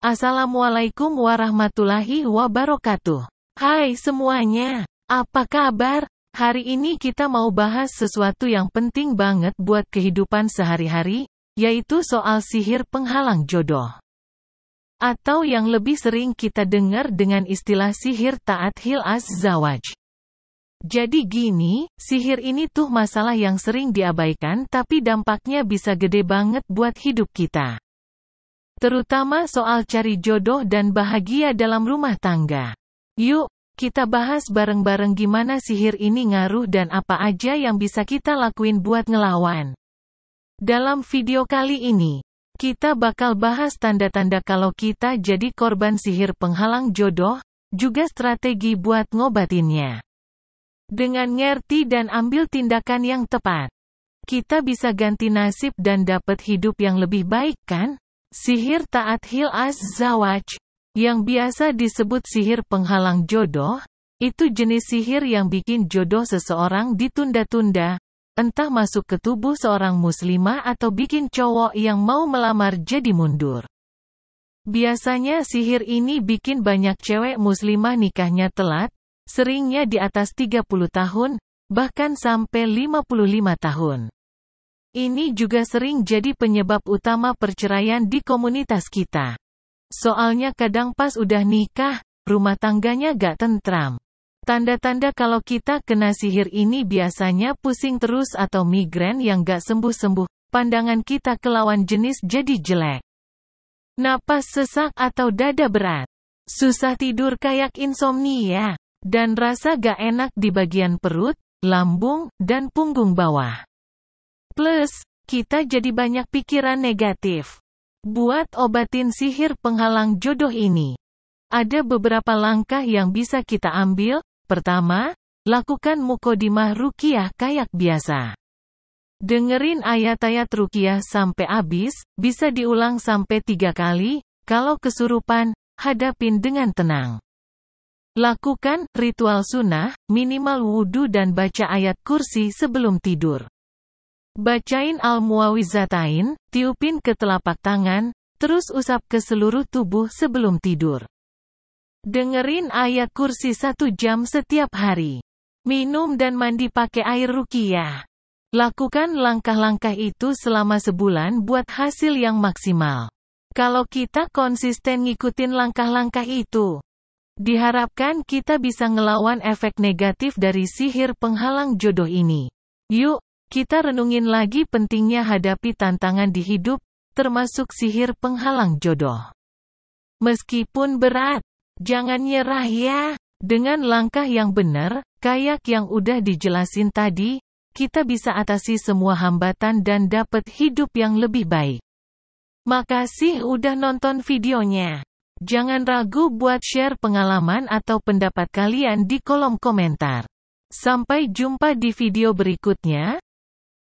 Assalamualaikum warahmatullahi wabarakatuh. Hai semuanya, apa kabar? Hari ini kita mau bahas sesuatu yang penting banget buat kehidupan sehari-hari, yaitu soal sihir penghalang jodoh. Atau yang lebih sering kita dengar dengan istilah sihir taat hil az-zawaj. Jadi gini, sihir ini tuh masalah yang sering diabaikan tapi dampaknya bisa gede banget buat hidup kita terutama soal cari jodoh dan bahagia dalam rumah tangga. Yuk, kita bahas bareng-bareng gimana sihir ini ngaruh dan apa aja yang bisa kita lakuin buat ngelawan. Dalam video kali ini, kita bakal bahas tanda-tanda kalau kita jadi korban sihir penghalang jodoh, juga strategi buat ngobatinnya. Dengan ngerti dan ambil tindakan yang tepat, kita bisa ganti nasib dan dapat hidup yang lebih baik kan? Sihir taat hil az-zawaj, yang biasa disebut sihir penghalang jodoh, itu jenis sihir yang bikin jodoh seseorang ditunda-tunda, entah masuk ke tubuh seorang muslimah atau bikin cowok yang mau melamar jadi mundur. Biasanya sihir ini bikin banyak cewek muslimah nikahnya telat, seringnya di atas 30 tahun, bahkan sampai 55 tahun. Ini juga sering jadi penyebab utama perceraian di komunitas kita. Soalnya kadang pas udah nikah, rumah tangganya gak tentram. Tanda-tanda kalau kita kena sihir ini biasanya pusing terus atau migrain yang gak sembuh-sembuh, pandangan kita ke lawan jenis jadi jelek. Napas sesak atau dada berat. Susah tidur kayak insomnia, dan rasa gak enak di bagian perut, lambung, dan punggung bawah. Plus, kita jadi banyak pikiran negatif. Buat obatin sihir penghalang jodoh ini. Ada beberapa langkah yang bisa kita ambil. Pertama, lakukan mukodimah rukiah kayak biasa. Dengerin ayat-ayat rukiah sampai habis, bisa diulang sampai tiga kali, kalau kesurupan, hadapin dengan tenang. Lakukan ritual sunnah, minimal wudhu dan baca ayat kursi sebelum tidur. Bacain Al-Muawizatain, tiupin ke telapak tangan, terus usap ke seluruh tubuh sebelum tidur. Dengerin ayat kursi satu jam setiap hari. Minum dan mandi pakai air rukiah. Lakukan langkah-langkah itu selama sebulan buat hasil yang maksimal. Kalau kita konsisten ngikutin langkah-langkah itu, diharapkan kita bisa ngelawan efek negatif dari sihir penghalang jodoh ini. Yuk, kita renungin lagi pentingnya hadapi tantangan di hidup, termasuk sihir penghalang jodoh. Meskipun berat, jangan nyerah ya. Dengan langkah yang benar, kayak yang udah dijelasin tadi, kita bisa atasi semua hambatan dan dapat hidup yang lebih baik. Makasih udah nonton videonya. Jangan ragu buat share pengalaman atau pendapat kalian di kolom komentar. Sampai jumpa di video berikutnya.